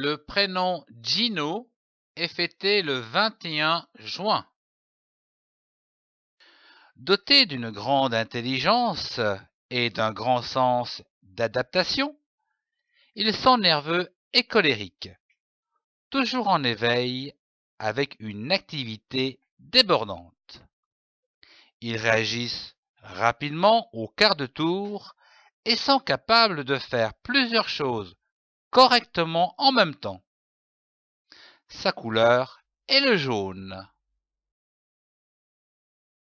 Le prénom Gino est fêté le 21 juin. Doté d'une grande intelligence et d'un grand sens d'adaptation, ils sont nerveux et colérique, toujours en éveil avec une activité débordante. Ils réagissent rapidement au quart de tour et sont capables de faire plusieurs choses correctement en même temps. Sa couleur est le jaune.